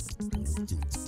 Thank you.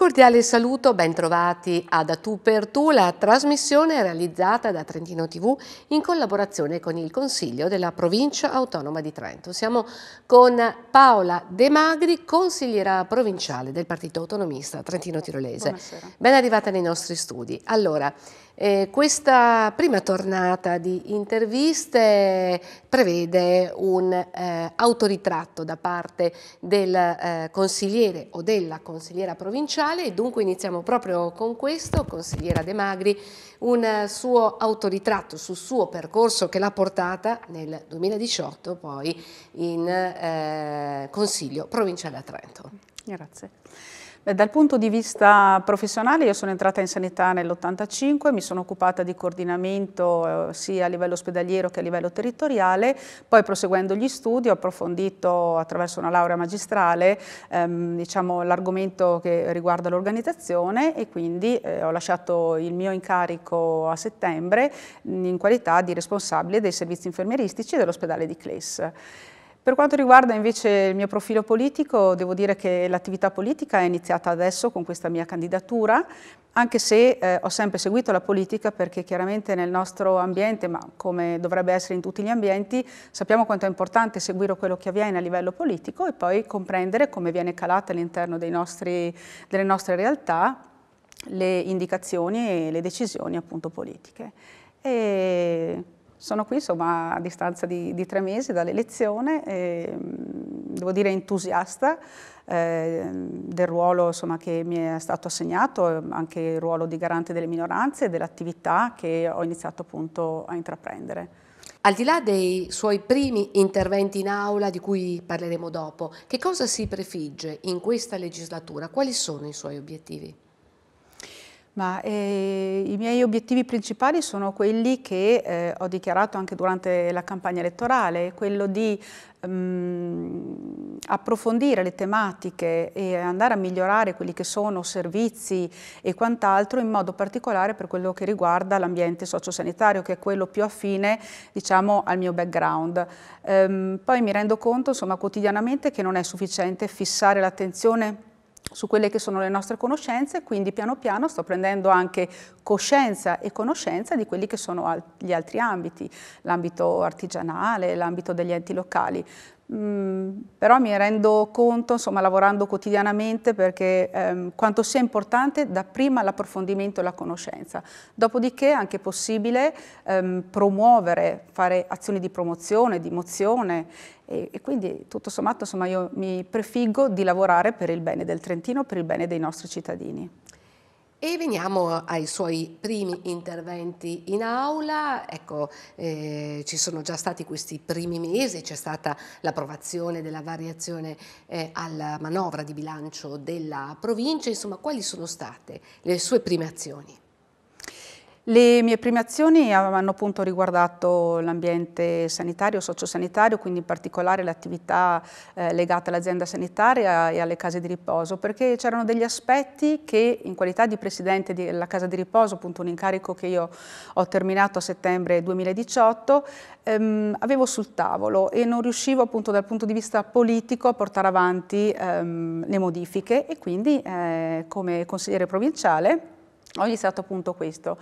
cordiale saluto, bentrovati a Da Tu per Tu, la trasmissione realizzata da Trentino TV in collaborazione con il Consiglio della Provincia Autonoma di Trento. Siamo con Paola De Magri, consigliera provinciale del Partito Autonomista Trentino Tirolese. Buonasera. Ben arrivata nei nostri studi. Allora, eh, questa prima tornata di interviste prevede un eh, autoritratto da parte del eh, consigliere o della consigliera provinciale sociale e dunque iniziamo proprio con questo, consigliera De Magri, un suo autoritratto sul suo percorso che l'ha portata nel 2018 poi in eh, Consiglio provinciale a Trento. Grazie. Beh, dal punto di vista professionale io sono entrata in sanità nell'85, mi sono occupata di coordinamento eh, sia a livello ospedaliero che a livello territoriale, poi proseguendo gli studi ho approfondito attraverso una laurea magistrale ehm, diciamo, l'argomento che riguarda l'organizzazione e quindi eh, ho lasciato il mio incarico a settembre in qualità di responsabile dei servizi infermieristici dell'ospedale di Cles. Per quanto riguarda invece il mio profilo politico, devo dire che l'attività politica è iniziata adesso con questa mia candidatura, anche se eh, ho sempre seguito la politica perché chiaramente nel nostro ambiente, ma come dovrebbe essere in tutti gli ambienti, sappiamo quanto è importante seguire quello che avviene a livello politico e poi comprendere come viene calata all'interno delle nostre realtà le indicazioni e le decisioni appunto politiche. E sono qui insomma, a distanza di, di tre mesi dall'elezione, mm, devo dire entusiasta eh, del ruolo insomma, che mi è stato assegnato, ehm, anche il ruolo di garante delle minoranze e dell'attività che ho iniziato appunto a intraprendere. Al di là dei suoi primi interventi in aula, di cui parleremo dopo, che cosa si prefigge in questa legislatura? Quali sono i suoi obiettivi? Ma eh, i miei obiettivi principali sono quelli che eh, ho dichiarato anche durante la campagna elettorale, quello di ehm, approfondire le tematiche e andare a migliorare quelli che sono servizi e quant'altro, in modo particolare per quello che riguarda l'ambiente sociosanitario, che è quello più affine diciamo, al mio background. Ehm, poi mi rendo conto insomma, quotidianamente che non è sufficiente fissare l'attenzione su quelle che sono le nostre conoscenze, quindi piano piano sto prendendo anche coscienza e conoscenza di quelli che sono gli altri ambiti, l'ambito artigianale, l'ambito degli enti locali, Mm, però mi rendo conto, insomma, lavorando quotidianamente, perché ehm, quanto sia importante dapprima l'approfondimento e la conoscenza. Dopodiché è anche possibile ehm, promuovere, fare azioni di promozione, di mozione e, e quindi tutto sommato insomma, io mi prefiggo di lavorare per il bene del Trentino, per il bene dei nostri cittadini. E veniamo ai suoi primi interventi in aula, ecco, eh, ci sono già stati questi primi mesi, c'è stata l'approvazione della variazione eh, alla manovra di bilancio della provincia, insomma quali sono state le sue prime azioni? Le mie prime azioni hanno appunto riguardato l'ambiente sanitario, sociosanitario, quindi in particolare le attività eh, legate all'azienda sanitaria e alle case di riposo, perché c'erano degli aspetti che in qualità di presidente della casa di riposo, appunto un incarico che io ho terminato a settembre 2018, ehm, avevo sul tavolo e non riuscivo appunto dal punto di vista politico a portare avanti ehm, le modifiche e quindi eh, come consigliere provinciale ho iniziato appunto questo.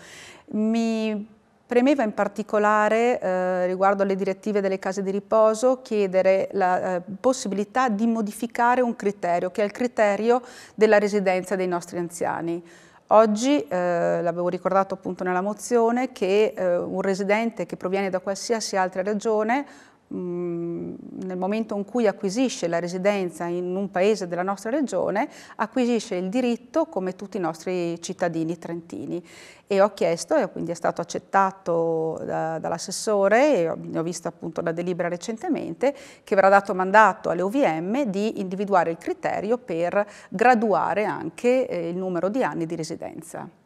Mi Premeva in particolare, eh, riguardo alle direttive delle case di riposo, chiedere la eh, possibilità di modificare un criterio, che è il criterio della residenza dei nostri anziani. Oggi, eh, l'avevo ricordato appunto nella mozione, che eh, un residente che proviene da qualsiasi altra regione nel momento in cui acquisisce la residenza in un paese della nostra regione, acquisisce il diritto come tutti i nostri cittadini trentini. E ho chiesto, e quindi è stato accettato da, dall'assessore, ne ho vista appunto la delibera recentemente, che verrà dato mandato alle OVM di individuare il criterio per graduare anche eh, il numero di anni di residenza.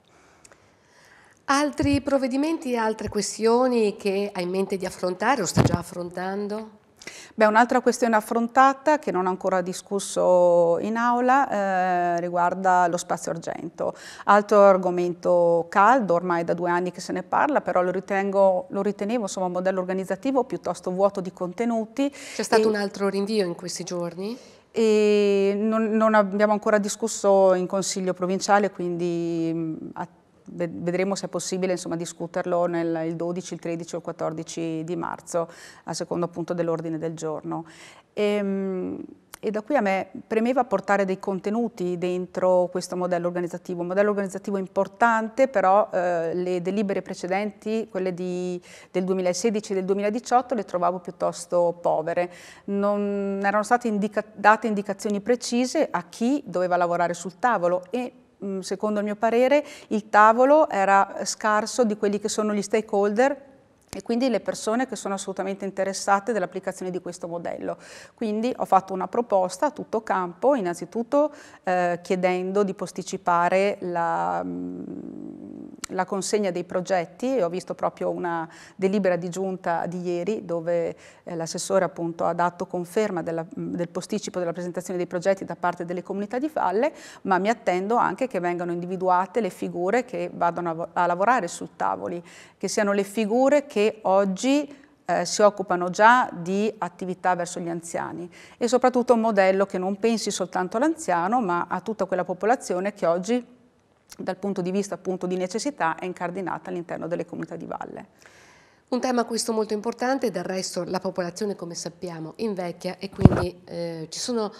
Altri provvedimenti altre questioni che hai in mente di affrontare o sta già affrontando? Beh, un'altra questione affrontata che non ho ancora discusso in aula eh, riguarda lo spazio argento. Altro argomento caldo, ormai da due anni che se ne parla, però lo, ritengo, lo ritenevo insomma, un modello organizzativo piuttosto vuoto di contenuti. C'è stato e... un altro rinvio in questi giorni? e non, non, abbiamo ancora discusso in consiglio provinciale, quindi mm, vedremo se è possibile insomma, discuterlo nel, il 12, il 13 o il 14 di marzo, a secondo punto dell'ordine del giorno. E, ehm, e da qui a me premeva portare dei contenuti dentro questo modello organizzativo, un modello organizzativo importante, però eh, le delibere precedenti, quelle di, del 2016 e del 2018, le trovavo piuttosto povere. Non erano state indica date indicazioni precise a chi doveva lavorare sul tavolo e Mm, secondo il mio parere, il tavolo era scarso di quelli che sono gli stakeholder e quindi le persone che sono assolutamente interessate dell'applicazione di questo modello. Quindi ho fatto una proposta a tutto campo, innanzitutto eh, chiedendo di posticipare la... Mh, mm, la consegna dei progetti, ho visto proprio una delibera di giunta di ieri dove eh, l'assessore appunto ha dato conferma della, del posticipo della presentazione dei progetti da parte delle comunità di valle, ma mi attendo anche che vengano individuate le figure che vadano a, a lavorare sul tavoli, che siano le figure che oggi eh, si occupano già di attività verso gli anziani e soprattutto un modello che non pensi soltanto all'anziano ma a tutta quella popolazione che oggi dal punto di vista appunto di necessità è incardinata all'interno delle comunità di valle. Un tema questo molto importante, del resto la popolazione come sappiamo invecchia e quindi eh, eh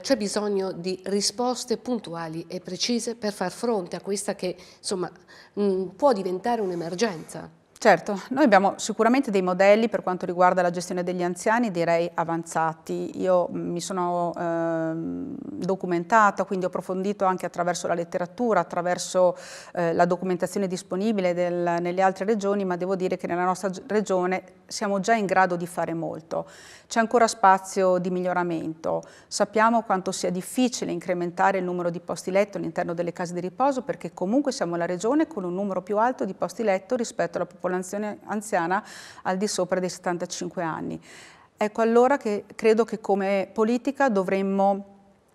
c'è eh, bisogno di risposte puntuali e precise per far fronte a questa che insomma mh, può diventare un'emergenza. Certo, noi abbiamo sicuramente dei modelli per quanto riguarda la gestione degli anziani, direi avanzati. Io mm, mi sono eh, documentata, quindi ho approfondito anche attraverso la letteratura, attraverso eh, la documentazione disponibile del, nelle altre regioni, ma devo dire che nella nostra regione siamo già in grado di fare molto. C'è ancora spazio di miglioramento. Sappiamo quanto sia difficile incrementare il numero di posti letto all'interno delle case di riposo perché comunque siamo la regione con un numero più alto di posti letto rispetto alla popolazione popolo anziana al di sopra dei 75 anni. Ecco allora che credo che come politica dovremmo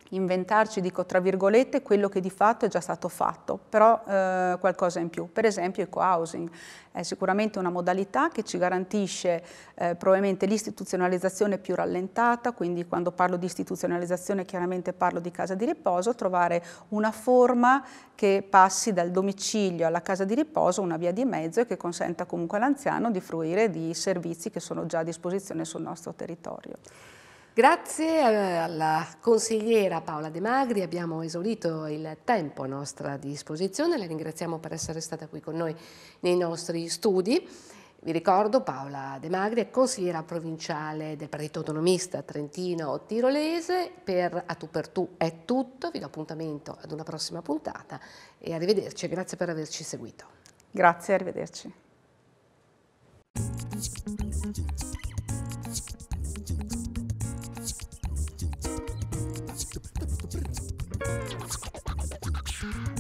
inventarci, dico tra virgolette, quello che di fatto è già stato fatto, però eh, qualcosa in più. Per esempio il co-housing è sicuramente una modalità che ci garantisce eh, probabilmente l'istituzionalizzazione più rallentata, quindi quando parlo di istituzionalizzazione chiaramente parlo di casa di riposo, trovare una forma che passi dal domicilio alla casa di riposo una via di mezzo e che consenta comunque all'anziano di fruire di servizi che sono già a disposizione sul nostro territorio. Grazie eh, alla consigliera Paola De Magri abbiamo esaurito il tempo a nostra disposizione, la ringraziamo per essere stata qui con noi nei nostri studi. Vi ricordo Paola De Magri è consigliera provinciale del Partito Autonomista Trentino Tirolese, per A Tu Per Tu è tutto, vi do appuntamento ad una prossima puntata e arrivederci, grazie per averci seguito. Grazie, arrivederci. Thank you.